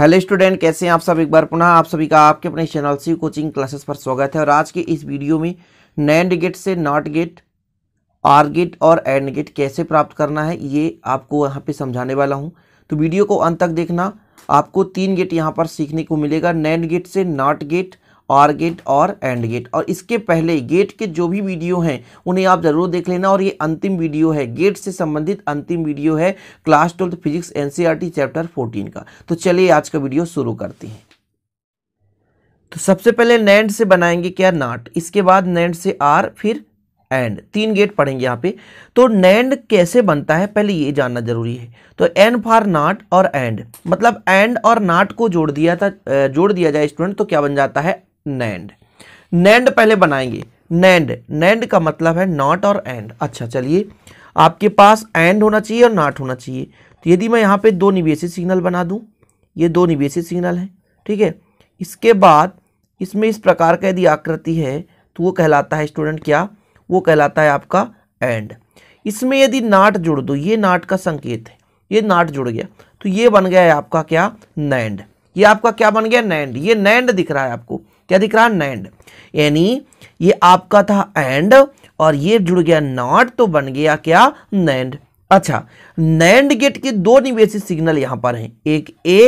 hello student कैसे हैं आप सब एक बार पुनः आप सभी का आपके अपने चैनल सी कोचिंग क्लासेस पर स्वागत है और आज के इस वीडियो में नैंड गेट से नॉट गेट आर गेट और एंड गेट कैसे प्राप्त करना है ये आपको यहाँ पे समझाने वाला हूँ तो वीडियो को अंत तक देखना आपको तीन गेट यहाँ पर सीखने को मिलेगा नैंड गेट से नॉट गेट आर गेट और एंड गेट और इसके पहले गेट के जो भी वीडियो हैं उन्हें आप ज़रूर देख लेना और ये अंतिम वीडियो है गेट से संबंधित अंतिम वीडियो है class twelfth physics NCERT chapter fourteen का तो चलिए आज का वीडियो शुरू करते हैं तो सबसे पहले नैंड से बनाएंगे क्या नाट इसके बाद नैंड से आर फिर एंड तीन गेट पढ़ेंगे यहाँ पे तो नैंड कैसे बनता है पहले ये जानना जरूरी है तो एन फॉर नाट और एंड मतलब एंड और नाट को जोड़ दिया था जोड़ दिया जाए स्टूडेंट तो क्या बन जाता है नैंड नैंड पहले बनाएंगे नैंड नैंड का मतलब है नॉट और एंड अच्छा चलिए आपके पास एंड होना चाहिए और नॉट होना चाहिए तो यदि मैं यहाँ पे दो निवेशित सिग्नल बना दूँ ये दो निवेशित सिग्नल है ठीक है इसके बाद इसमें इस प्रकार का यदि आकृति है तो वो कहलाता है स्टूडेंट क्या वो कहलाता है आपका एंड इसमें यदि नाट जुड़ दो ये नाट का संकेत है ये नाट जुड़ गया तो ये बन गया है आपका क्या नैंड ये आपका क्या बन गया नैंड ये नैंड दिख रहा है आपको क्या दिख रहा एंड यानी ये आपका था एंड और ये जुड़ गया नॉट तो बन गया क्या नैंड अच्छा नैंड गेट के दो निवेशित सिग्नल यहां पर हैं एक ए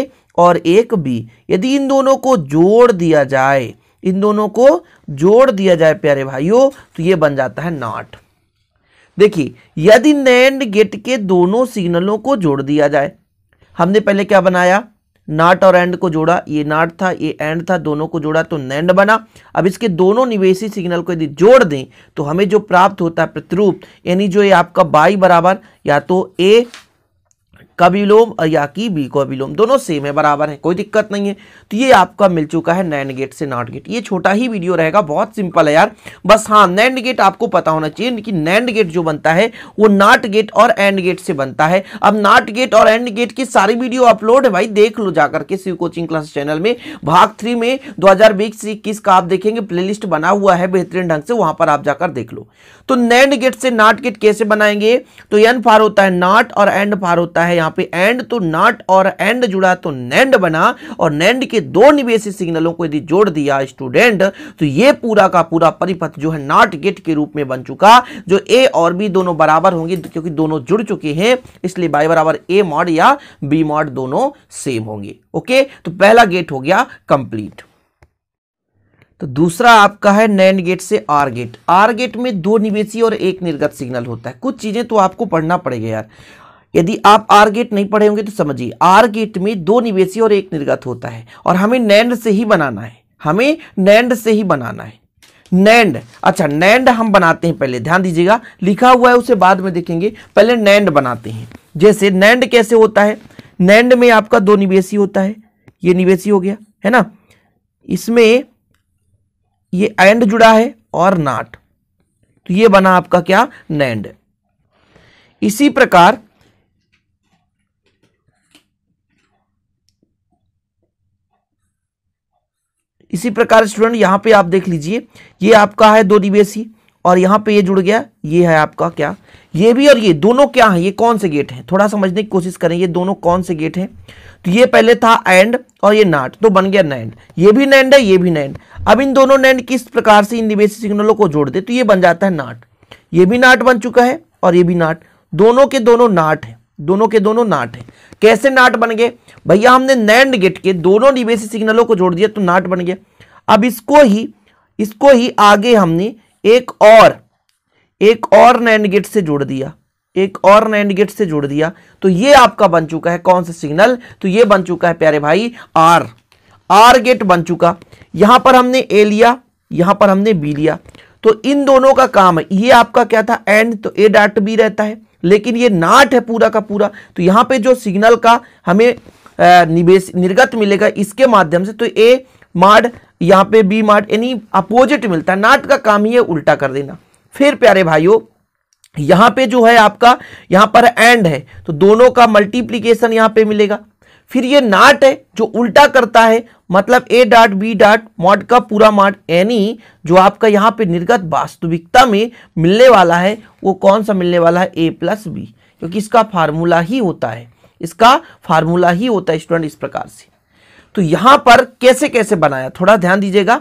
और एक बी यदि इन दोनों को जोड़ दिया जाए इन दोनों को जोड़ दिया जाए प्यारे भाइयों तो ये बन जाता है नॉट देखिए यदि नैंड गेट के दोनों सिग्नलों को जोड़ दिया जाए हमने पहले क्या बनाया नाट और एंड को जोड़ा ये नाट था ये एंड था दोनों को जोड़ा तो नैंड बना अब इसके दोनों निवेशी सिग्नल को यदि जोड़ दें तो हमें जो प्राप्त होता है प्रतिरूप यानी जो ये आपका बाई बराबर या तो ए का विलोम और या की बी का विलोम दोनों सेम है बराबर है कोई दिक्कत नहीं है तो ये आपका मिल चुका है नैंड गेट से नॉट गेट ये छोटा ही वीडियो रहेगा बहुत सिंपल है यार बस हाँ नैंड गेट आपको पता होना चाहिए कि नैंड गेट जो बनता है वो नॉट गेट और एंड गेट से बनता है अब नॉट गेट और एंड गेट की सारी वीडियो अपलोड है भाई देख लो जाकर के शिव कोचिंग क्लास चैनल में भाग थ्री में दो हजार का आप देखेंगे प्लेलिस्ट बना हुआ है बेहतरीन ढंग से वहां पर आप जाकर देख लो तो नैंड गेट से नॉट गेट कैसे बनाएंगे तो एन फार होता है नॉट और एंड फार होता है यहां यहां पे एंड तो नॉट और एंड जुड़ा तो नैंड बना और नैंड के दो निवेशी सिग्नलों को यदि जोड़ दिया स्टूडेंट तो ये पूरा का पूरा परिपथ जो है नॉट गेट के रूप में बन चुका जो ए और बी दोनों बराबर होंगे क्योंकि दोनों जुड़ चुके हैं इसलिए बाई बराबर ए मॉड या बी मॉड दोनों सेम होंगे ओके तो पहला गेट हो गया कंप्लीट तो दूसरा आपका है नैंड गेट से आर गेट आर गेट में दो निवेशी और एक निर्गत सिग्नल होता है कुछ चीज़ें तो आपको पढ़ना पड़ेगा यार यदि आप आर गेट नहीं पढ़े होंगे तो समझिए आर गेट में दो निवेशी और एक निर्गत होता है और हमें नैंड से ही बनाना है हमें नैंड से ही बनाना है नैंड अच्छा नैंड हम बनाते हैं पहले ध्यान दीजिएगा लिखा हुआ है उसे बाद में देखेंगे पहले नैंड बनाते हैं जैसे नैंड कैसे होता है नैंड में आपका दो निवेशी होता है ये निवेशी हो गया है ना इसमें ये एंड जुड़ा है और नाट तो ये बना आपका क्या नैंड इसी प्रकार इसी प्रकार स्टूडेंट यहाँ पे आप देख लीजिए ये आपका है दो निवेशी e, और यहाँ पे ये जुड़ गया ये है आपका क्या ये भी और ये दोनों क्या है ये कौन से गेट हैं थोड़ा समझने की कोशिश करें ये दोनों कौन से गेट हैं तो ये पहले था एंड और ये नाट तो बन गया नैंड ये भी नैंड है ये भी नैंड अब इन दोनों नैंड किस प्रकार से इन निवेशी सिग्नलों e को जोड़ दे तो ये बन जाता है नाट ये भी नाट बन चुका है और ये भी नाट दोनों के दोनों नाट है दोनों के दोनों नाट हैं कैसे नाट बन गए भैया हमने नैंड गेट के दोनों निवेशी सिग्नलों e को जोड़ दिया तो नाट बन गया अब इसको ही इसको ही आगे हमने एक और एक और नैंड गेट से जोड़ दिया एक और नैंड गेट से जोड़ दिया तो ये आपका बन चुका है कौन सा सिग्नल तो ये बन चुका है प्यारे भाई आर आर गेट बन चुका यहां पर हमने ए लिया यहां पर हमने बी लिया तो इन दोनों का काम है ये आपका क्या था एंड तो ए डाट बी रहता है लेकिन ये नाट है पूरा का पूरा तो यहाँ पे जो सिग्नल का हमें निवेश निर्गत मिलेगा इसके माध्यम से तो ए मार्ड यहाँ पे बी मार्ड यानी अपोजिट मिलता है नाट का काम ही है उल्टा कर देना फिर प्यारे भाइयों यहाँ पे जो है आपका यहाँ पर एंड है तो दोनों का मल्टीप्लीकेशन यहाँ पे मिलेगा फिर ये नाट है जो उल्टा करता है मतलब A dot B dot mod का पूरा मॉड एनी जो आपका यहाँ पे निर्गत वास्तविकता में मिलने वाला है वो कौन सा मिलने वाला है ए प्लस बी क्योंकि इसका फार्मूला ही होता है इसका फार्मूला ही होता है स्टूडेंट इस प्रकार से तो यहाँ पर कैसे कैसे बनाया थोड़ा ध्यान दीजिएगा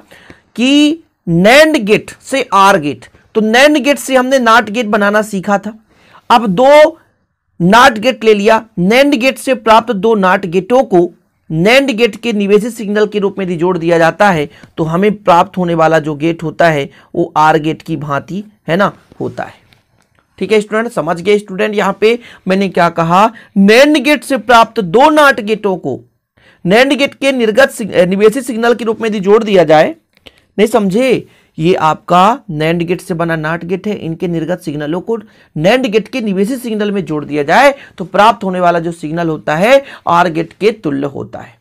कि नैंड गेट से आर गेट तो नैंड गेट से हमने नाट गेट बनाना सीखा था अब दो नाट गेट ले लिया नैंड गेट से प्राप्त दो नाट गेटों को नैंड गेट के निवेशित सिग्नल के रूप में यदि जोड़ दिया जाता है तो हमें प्राप्त होने वाला जो गेट होता है वो आर गेट की भांति है ना होता है ठीक है स्टूडेंट समझ गए स्टूडेंट यहां पे मैंने क्या कहा नैंड गेट से प्राप्त दो नाट गेटों को नैंड गेट के निर्गत निवेशित सिग्नल के रूप में यदि जोड़ दिया जाए नहीं समझे ये आपका नैंड गेट से बना नाट गेट है इनके निर्गत सिग्नलों को नैंड गेट के निवेशी सिग्नल में जोड़ दिया जाए तो प्राप्त होने वाला जो सिग्नल होता है आर गेट के तुल्य होता है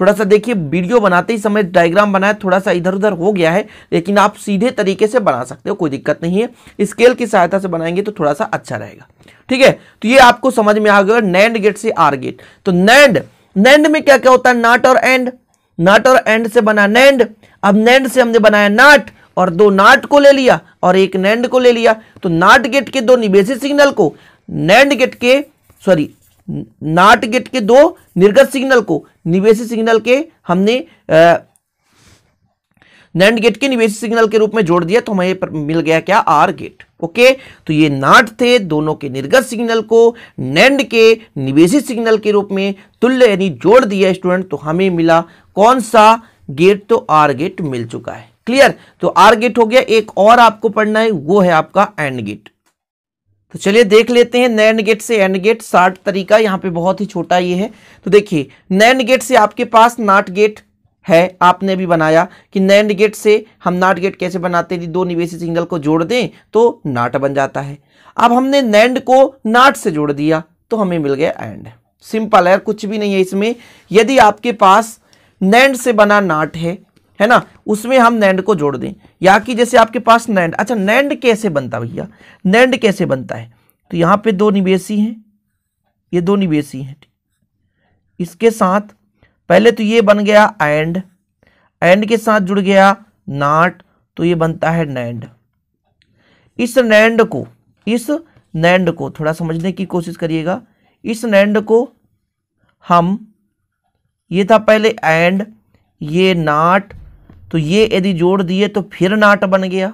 थोड़ा सा देखिए वीडियो बनाते ही समय डायग्राम बनाया थोड़ा सा इधर उधर हो गया है लेकिन आप सीधे तरीके से बना सकते हो कोई दिक्कत नहीं है स्केल की सहायता से बनाएंगे तो थोड़ा सा अच्छा रहेगा ठीक है तो ये आपको समझ में आ गया नैंड गेट से आर गेट तो नैंड नैंड में क्या क्या होता है नाट और एंड नाट और एंड से बना नैंड अब नैंड से हमने बनाया नाट और दो नाट को ले लिया और एक नैंड को ले लिया तो नाट गेट के दो निवेशित सिग्नल को नैंड गेट के सॉरी नाट गेट के दो निर्गत सिग्नल को निवेशित सिग्नल के हमने नैंड गेट के निवेश सिग्नल के रूप में जोड़ दिया तो हमें मिल गया क्या आर गेट ओके तो ये नाट थे दोनों के निर्गत सिग्नल को नैंड के निवेशित सिग्नल के रूप में तुल्य यानी जोड़ दिया स्टूडेंट तो हमें मिला कौन सा गेट तो आर गेट मिल चुका है क्लियर तो आर गेट हो गया एक और आपको पढ़ना है वो है आपका एंड गेट तो चलिए देख लेते हैं नैंड गेट से एंड गेट शार्ट तरीका यहां पे बहुत ही छोटा ये है तो देखिए नैंड गेट से आपके पास नाट गेट है आपने भी बनाया कि नैंड गेट से हम नाट गेट कैसे बनाते हैं दो निवेशी सिग्नल को जोड़ दें तो नाट बन जाता है अब हमने नैंड को नाट से जोड़ दिया तो हमें मिल गया एंड सिंपल है कुछ भी नहीं है इसमें यदि आपके पास नैंड से बना नाट है है ना उसमें हम नैंड को जोड़ दें या कि जैसे आपके पास नैंड अच्छा नैंड कैसे बनता भैया नैंड कैसे बनता है तो यहाँ पे दो निवेशी हैं ये दो निवेशी हैं इसके साथ पहले तो ये बन गया एंड एंड के साथ जुड़ गया नाट तो ये बनता है नैंड इस नैंड को इस नैंड को थोड़ा समझने की कोशिश करिएगा इस नैंड को हम ये था पहले एंड ये नाट तो ये यदि जोड़ दिए तो फिर नाट बन गया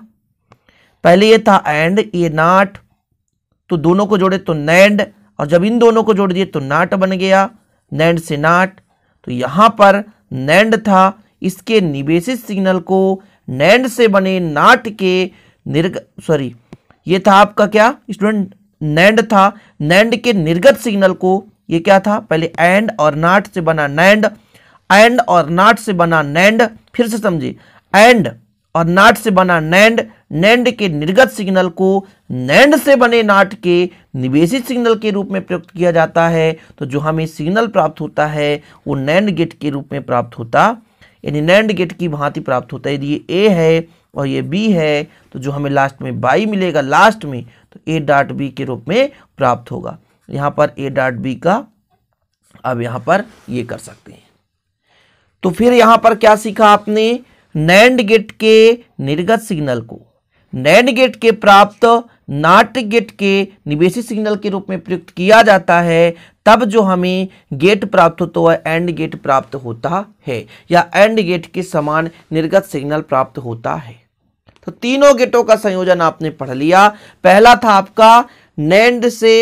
पहले ये था एंड ये नाट तो दोनों को जोड़े तो नैंड और जब इन दोनों को जोड़ दिए तो नाट बन गया नैंड से नाट तो यहां पर नैंड था इसके निवेशित सिग्नल को नैंड से बने नाट के निर्ग सॉरी ये था आपका क्या स्टूडेंट नैंड था नैंड के निर्गत सिग्नल को ये क्या था पहले एंड और नाट से बना नैंड एंड और नाट से बना नैंड फिर से समझिए एंड और नाट से बना नैंड नैंड के निर्गत सिग्नल को नैंड से बने नाट के निवेशित सिग्नल के रूप में प्रयुक्त किया जाता है तो जो हमें सिग्नल प्राप्त होता है वो नैंड गेट के रूप में प्राप्त होता यानी नैंड गेट की भांति प्राप्त होता है यदि ये ए है और ये बी है तो जो हमें लास्ट में बाई मिलेगा लास्ट में तो ए डॉट बी के रूप में प्राप्त होगा यहाँ पर ए डॉट बी का अब यहाँ पर ये कर सकते हैं तो फिर यहां पर क्या सीखा आपने नैंड गेट के निर्गत सिग्नल को नैंड गेट के प्राप्त नाट गेट के निवेशी सिग्नल के रूप में प्रयुक्त किया जाता है तब जो हमें गेट प्राप्त होता तो है एंड गेट प्राप्त होता है या एंड गेट के समान निर्गत सिग्नल प्राप्त होता है तो तीनों गेटों का संयोजन आपने पढ़ लिया पहला था आपका नैंड से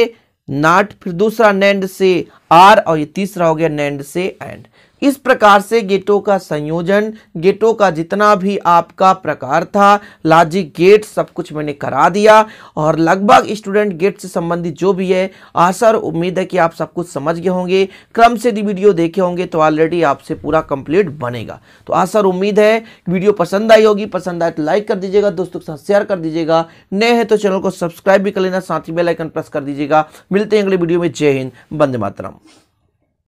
नाट फिर दूसरा नैंड से आर और ये तीसरा हो गया नैंड से एंड इस प्रकार से गेटों का संयोजन गेटों का जितना भी आपका प्रकार था लॉजिक गेट सब कुछ मैंने करा दिया और लगभग स्टूडेंट गेट से संबंधित जो भी है आशा उम्मीद है कि आप सब कुछ समझ गए होंगे क्रम से यदि वीडियो देखे होंगे तो ऑलरेडी आपसे पूरा कंप्लीट बनेगा तो आशा उम्मीद है वीडियो पसंद आई होगी पसंद आए तो लाइक कर दीजिएगा दोस्तों के साथ शेयर कर दीजिएगा नए हैं तो चैनल को सब्सक्राइब भी कर लेना साथ ही बेलाइकन प्रेस कर दीजिएगा मिलते हैं अगले वीडियो में जय हिंद वंदे मातरम